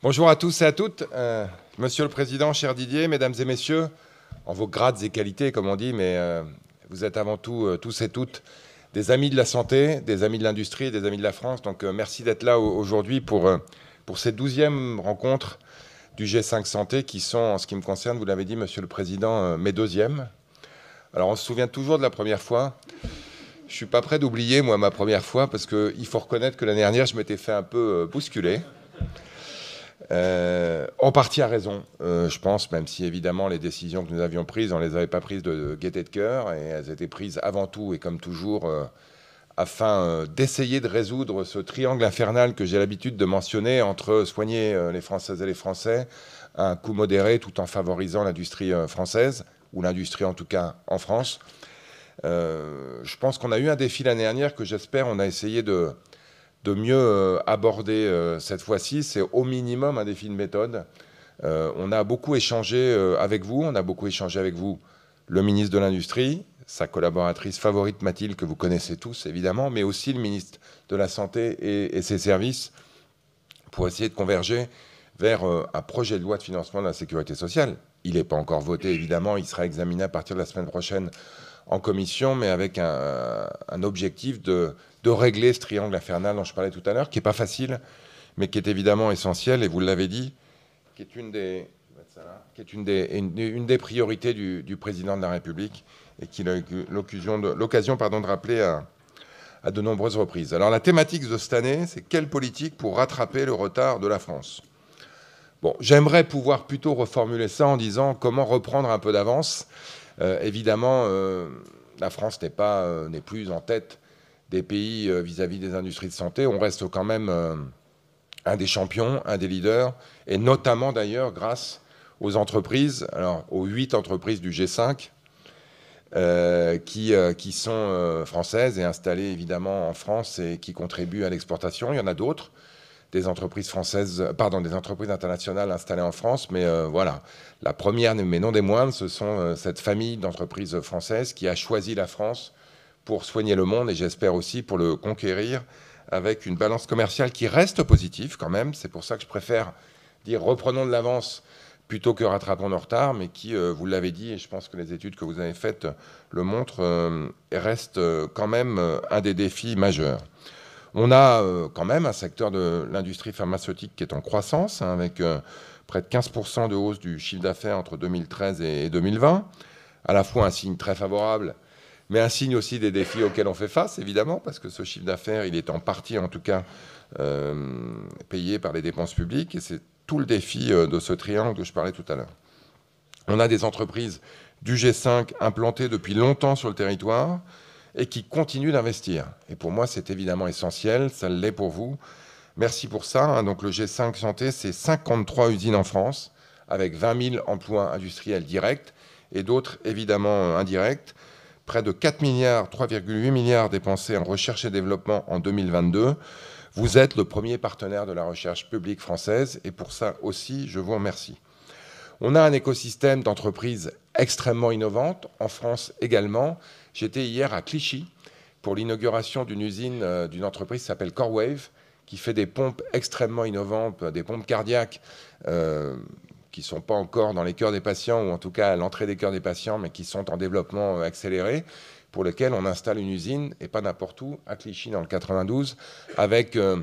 Bonjour à tous et à toutes. Euh, monsieur le Président, cher Didier, Mesdames et Messieurs, en vos grades et qualités, comme on dit, mais euh, vous êtes avant tout, euh, tous et toutes, des amis de la santé, des amis de l'industrie, des amis de la France. Donc merci d'être là aujourd'hui pour, pour cette douzième rencontre du G5 Santé qui sont, en ce qui me concerne, vous l'avez dit, Monsieur le Président, mes deuxièmes. Alors on se souvient toujours de la première fois. Je ne suis pas prêt d'oublier, moi, ma première fois, parce qu'il faut reconnaître que l'année dernière, je m'étais fait un peu bousculer. Euh, en partie à raison, euh, je pense, même si évidemment les décisions que nous avions prises, on ne les avait pas prises de, gaieté de cœur, et elles étaient prises avant tout et comme toujours euh, afin d'essayer de résoudre ce triangle infernal que j'ai l'habitude de mentionner entre soigner les Françaises et les Français à un coût modéré tout en favorisant l'industrie française, ou l'industrie en tout cas en France. je pense qu'on a eu un défi l'année dernière que j'espère on a essayé de, de mieux euh, aborder euh, cette fois-ci, c'est au minimum un défi de méthode. Euh, on a beaucoup échangé avec vous, on a beaucoup échangé avec vous le ministre de l'Industrie, sa collaboratrice favorite Mathilde, que vous connaissez tous évidemment, mais aussi le ministre de la Santé et, ses services, pour essayer de converger vers un projet de loi de financement de la sécurité sociale. Il n'est pas encore voté, évidemment, il sera examiné à partir de la semaine prochaine en commission, mais avec un objectif de de régler ce triangle infernal dont je parlais tout à l'heure, qui n'est pas facile, mais qui est évidemment essentiel, et vous l'avez dit, qui est une des, priorités du, président de la République et qui a eu l'occasion de, de rappeler à, de nombreuses reprises. Alors la thématique de cette année, c'est quelle politique pour rattraper le retard de la France Bon, j'aimerais pouvoir plutôt reformuler ça en disant comment reprendre un peu d'avance. Euh, évidemment, euh, la France n'est, pas, euh, n'est plus en tête des pays euh, vis-à-vis des industries de santé, on reste quand même euh, un des champions, un des leaders, et notamment d'ailleurs grâce aux entreprises, alors aux huit entreprises du G5, euh, qui, qui, sont françaises et installées évidemment en France et qui contribuent à l'exportation. Il y en a d'autres, des entreprises françaises, pardon, des entreprises internationales installées en France, mais voilà, la première, mais non des moindres, ce sont cette famille d'entreprises françaises qui a choisi la France pour soigner le monde et j'espère aussi pour le conquérir avec une balance commerciale qui reste positive quand même. C'est pour ça que je préfère dire reprenons de l'avance plutôt que rattrapons nos retards, mais qui, euh, vous l'avez dit, et je pense que les études que vous avez faites le montrent, euh, reste euh, quand même un des défis majeurs. On a quand même un secteur de l'industrie pharmaceutique qui est en croissance, hein, avec près de 15% de hausse du chiffre d'affaires entre 2013 et 2020, à la fois un signe très favorable mais un signe aussi des défis auxquels on fait face, évidemment, parce que ce chiffre d'affaires, il est en partie, en tout cas, euh, payé par les dépenses publiques, et c'est tout le défi euh, de ce triangle dont je parlais tout à l'heure. On a des entreprises du G5 implantées depuis longtemps sur le territoire et qui continuent d'investir. Et pour moi, c'est évidemment essentiel, ça l'est pour vous. Merci pour ça. Hein. Donc le G5 Santé, c'est 53 usines en France, avec 20 000 emplois industriels directs et d'autres évidemment indirects près de 4 milliards, 3,8 milliards dépensés en recherche et développement en 2022. Vous êtes le premier partenaire de la recherche publique française et pour ça aussi, je vous remercie. On a un écosystème d'entreprises extrêmement innovantes, en France également. J'étais hier à Clichy pour l'inauguration d'une usine euh, d'une entreprise qui s'appelle Corewave, qui fait des pompes extrêmement innovantes, des pompes cardiaques euh, qui sont pas encore dans les cœurs des patients, ou en tout cas à l'entrée des cœurs des patients, mais qui sont en développement euh, accéléré, pour lesquels on installe une usine, et pas n'importe où, à Clichy dans le 92, avec euh,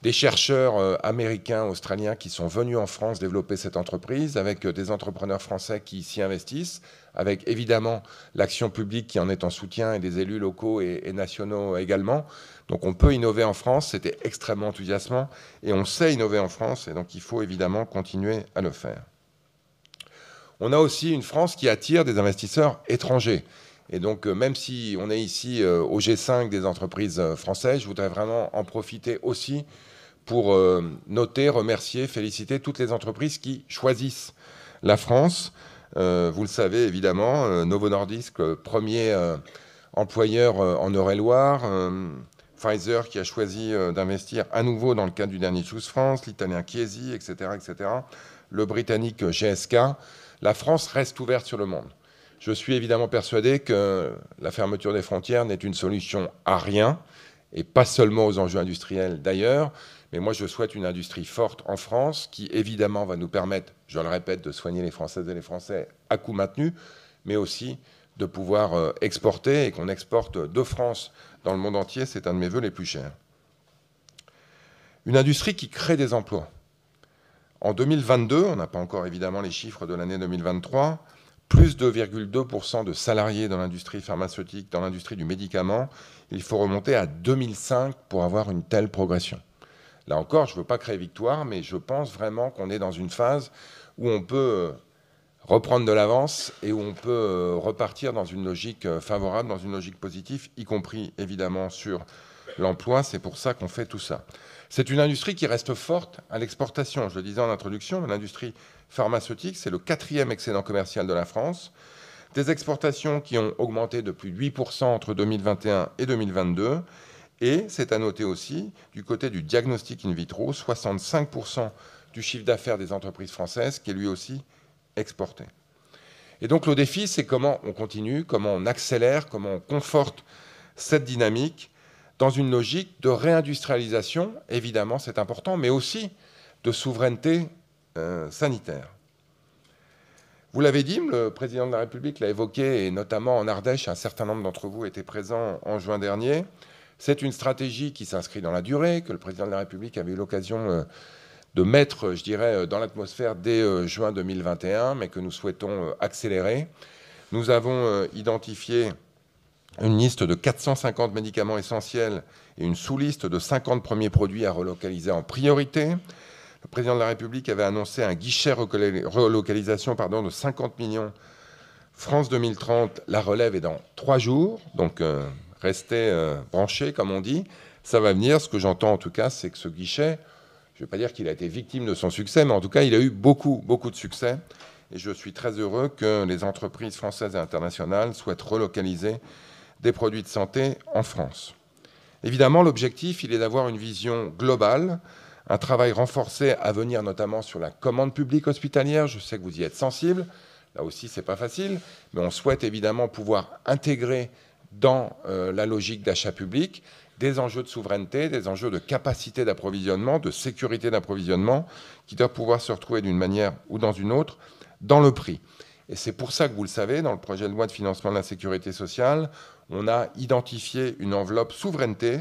des chercheurs euh, américains, australiens qui sont venus en France développer cette entreprise, avec des entrepreneurs français qui s'y investissent, avec évidemment l'action publique qui en est en soutien et des élus locaux et nationaux également. Donc on peut innover en France, c'était extrêmement enthousiasmant, et on sait innover en France, et donc il faut évidemment continuer à le faire. On a aussi une France qui attire des investisseurs étrangers. Et donc, euh, même si on est ici euh, au G5 des entreprises euh, françaises, je voudrais vraiment en profiter aussi pour noter, remercier, féliciter toutes les entreprises qui choisissent la France. vous le savez évidemment, Novo Nordisk, premier employeur en Eure-et-Loire, Pfizer qui a choisi euh, d'investir à nouveau dans le cadre du dernier Choose France, l'Italien Chiesi, etc., etc., le Britannique GSK. La France reste ouverte sur le monde. Je suis évidemment persuadé que la fermeture des frontières n'est une solution à rien, et pas seulement aux enjeux industriels d'ailleurs, mais moi je souhaite une industrie forte en France qui évidemment va nous permettre, je le répète, de soigner les Françaises et les Français à coût maintenu, mais aussi de pouvoir euh, exporter et qu'on exporte de France dans le monde entier, c'est un de mes voeux les plus chers. Une industrie qui crée des emplois. En 2022, on n'a pas encore évidemment les chiffres de l'année 2023, plus de 2,2% de salariés dans l'industrie pharmaceutique, dans l'industrie du médicament. Il faut remonter à 2005 pour avoir une telle progression. Là encore, je ne veux pas créer victoire, mais je pense vraiment qu'on est dans une phase où on peut euh, reprendre de l'avance et où on peut euh, repartir dans une logique euh, favorable, dans une logique positive, y compris évidemment sur l'emploi. C'est pour ça qu'on fait tout ça. C'est une industrie qui reste forte à l'exportation. Je le disais en introduction, l'industrie pharmaceutique, c'est le quatrième excédent commercial de la France. Des exportations qui ont augmenté de plus de 8% entre 2021 et 2022. Et c'est à noter aussi, du côté du diagnostic in vitro, 65% du chiffre d'affaires des entreprises françaises, qui est lui aussi exporter. Et donc le défi, c'est comment on continue, comment on accélère, comment on conforte cette dynamique dans une logique de réindustrialisation, évidemment c'est important, mais aussi de souveraineté euh, sanitaire. Vous l'avez dit, le président de la République l'a évoqué, et notamment en Ardèche, un certain nombre d'entre vous étaient présents en juin dernier. C'est une stratégie qui s'inscrit dans la durée, que le président de la République avait eu l'occasion euh, de mettre, euh, je dirais, euh, dans l'atmosphère dès euh, juin 2021, mais que nous souhaitons accélérer. Nous avons identifié une liste de 450 médicaments essentiels et une sous-liste de 50 premiers produits à relocaliser en priorité. Le président de la République avait annoncé un guichet relocalisation pardon, de 50 millions. France 2030, la relève est dans trois jours, donc restez branchés, comme on dit. Ça va venir. Ce que j'entends en tout cas, c'est que ce guichet, je ne veux pas dire qu'il a été victime de son succès, mais en tout cas, il a eu beaucoup, beaucoup de succès. Et je suis très heureux que les entreprises françaises et internationales souhaitent relocaliser des produits de santé en France. Évidemment, l'objectif, il est d'avoir une vision globale, un travail renforcé à venir notamment sur la commande publique hospitalière. Je sais que vous y êtes sensible. Là aussi, ce n'est pas facile, mais on souhaite évidemment pouvoir intégrer dans euh, la logique d'achat public des enjeux de souveraineté, des enjeux de capacité d'approvisionnement, de sécurité d'approvisionnement, qui doivent pouvoir se retrouver d'une manière ou dans une autre dans le prix. Et c'est pour ça que vous le savez, dans le projet de loi de financement de la sécurité sociale, on a identifié une enveloppe souveraineté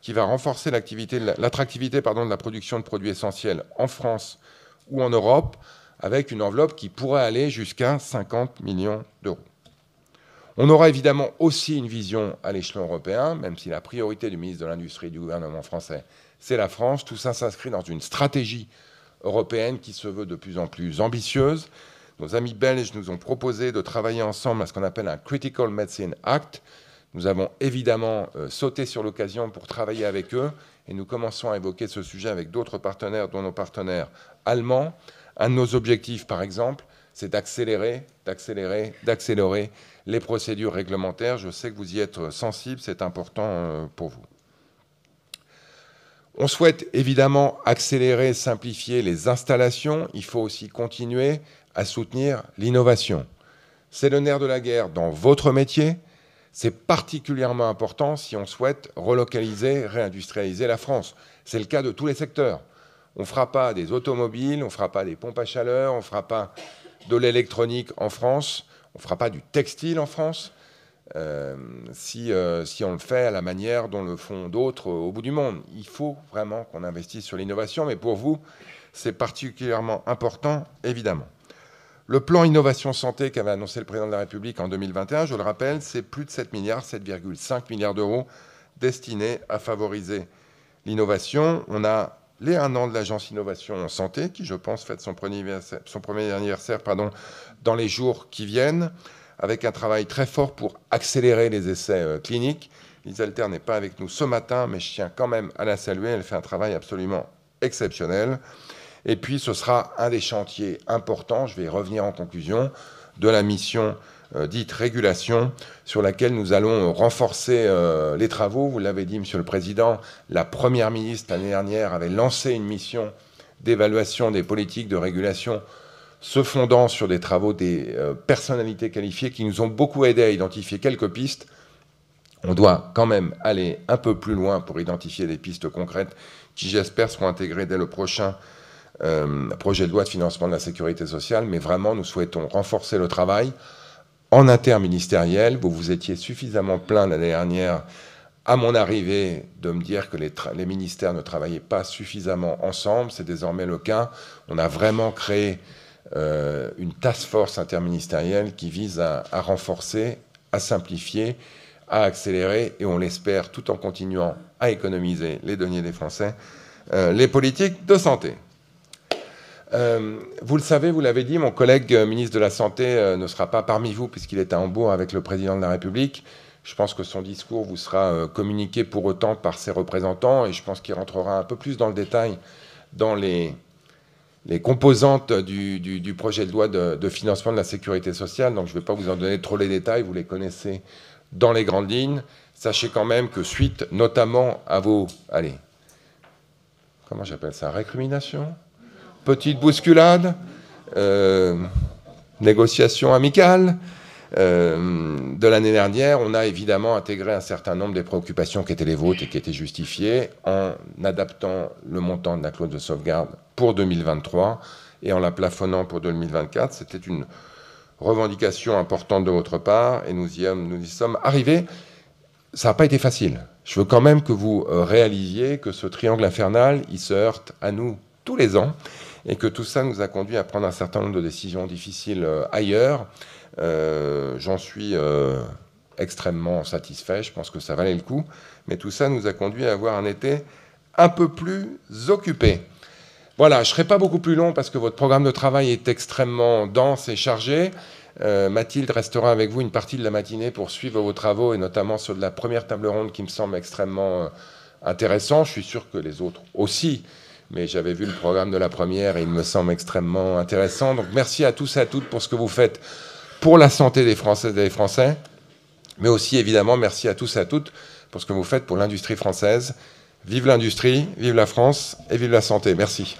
qui va renforcer l'attractivité de la production de produits essentiels en France ou en Europe, avec une enveloppe qui pourrait aller jusqu'à 50 millions d'euros. On aura évidemment aussi une vision à l'échelon européen, même si la priorité du ministre de l'Industrie et du gouvernement français, c'est la France. Tout ça s'inscrit dans une stratégie européenne qui se veut de plus en plus ambitieuse. Nos amis belges nous ont proposé de travailler ensemble à ce qu'on appelle un Critical Medicine Act. Nous avons évidemment euh, sauté sur l'occasion pour travailler avec eux et nous commençons à évoquer ce sujet avec d'autres partenaires, dont nos partenaires allemands. Un de nos objectifs, par exemple, c'est d'accélérer, d'accélérer, d'accélérer les procédures réglementaires. Je sais que vous y êtes sensible, c'est important euh, pour vous. On souhaite évidemment accélérer, simplifier les installations. Il faut aussi continuer à soutenir l'innovation. C'est le nerf de la guerre dans votre métier. C'est particulièrement important si on souhaite relocaliser, réindustrialiser la France. C'est le cas de tous les secteurs. On ne fera pas des automobiles, on ne fera pas des pompes à chaleur, on ne fera pas de l'électronique en France, on ne fera pas du textile en France. Euh, si, euh, si, on le fait à la manière dont le font d'autres euh, au bout du monde. Il faut vraiment qu'on investisse sur l'innovation, mais pour vous, c'est particulièrement important, évidemment. Le plan innovation santé qu'avait annoncé le président de la République en 2021, je le rappelle, c'est plus de 7 milliards, 7,5 milliards d'euros destinés à favoriser l'innovation. On a les un an de l'Agence Innovation en Santé, qui, je pense, fête son premier anniversaire, son premier anniversaire pardon, dans les jours qui viennent, avec un travail très fort pour accélérer les essais euh, cliniques. Alter n'est pas avec nous ce matin, mais je tiens quand même à la saluer. Elle fait un travail absolument exceptionnel. Et puis, ce sera un des chantiers importants, je vais y revenir en conclusion, de la mission euh, dite régulation sur laquelle nous allons renforcer euh, les travaux. Vous l'avez dit, Monsieur le Président, la Première ministre l'année dernière avait lancé une mission d'évaluation des politiques de régulation se fondant sur des travaux des euh, personnalités qualifiées qui nous ont beaucoup aidés à identifier quelques pistes. On doit quand même aller un peu plus loin pour identifier des pistes concrètes qui, j'espère, seront intégrées dès le prochain projet de loi de financement de la sécurité sociale. Mais vraiment, nous souhaitons renforcer le travail en interministériel. Vous vous étiez suffisamment plaint l'année dernière, à mon arrivée, de me dire que les, ministères ne travaillaient pas suffisamment ensemble. C'est désormais le cas. On a vraiment créé euh, une task force interministérielle qui vise à, renforcer, à simplifier, à accélérer, et on l'espère, tout en continuant à économiser les deniers des Français, euh, les politiques de santé. Euh, vous le savez, vous l'avez dit, mon collègue euh, ministre de la Santé euh, ne sera pas parmi vous puisqu'il est à Hambourg avec le président de la République. Je pense que son discours vous sera communiqué pour autant par ses représentants et je pense qu'il rentrera un peu plus dans le détail dans les, composantes du, projet de loi de, de, financement de la sécurité sociale. Donc je ne vais pas vous en donner trop les détails, vous les connaissez dans les grandes lignes. Sachez quand même que suite notamment à vos... Allez, comment j'appelle ça Récrimination petite bousculade, euh, négociation amicale. Euh, de l'année dernière, on a évidemment intégré un certain nombre des préoccupations qui étaient les vôtres et qui étaient justifiées en adaptant le montant de la clause de sauvegarde pour 2023 et en la plafonnant pour 2024. C'était une revendication importante de votre part et nous y, nous y sommes arrivés. Ça n'a pas été facile. Je veux quand même que vous euh, réalisiez que ce triangle infernal, il se heurte à nous tous les ans et que tout ça nous a conduit à prendre un certain nombre de décisions difficiles euh, ailleurs. Euh, j'en suis euh, extrêmement satisfait, je pense que ça valait le coup, mais tout ça nous a conduit à avoir un été un peu plus occupé. Voilà, je ne serai pas beaucoup plus long parce que votre programme de travail est extrêmement dense et chargé. Mathilde restera avec vous une partie de la matinée pour suivre vos travaux et notamment sur de la première table ronde qui me semble extrêmement intéressant. Je suis sûr que les autres aussi mais j'avais vu le programme de la première et il me semble extrêmement intéressant. Donc merci à tous et à toutes pour ce que vous faites pour la santé des Françaises et des Français, mais aussi évidemment merci à tous et à toutes pour ce que vous faites pour l'industrie française. Vive l'industrie, vive la France et vive la santé. Merci.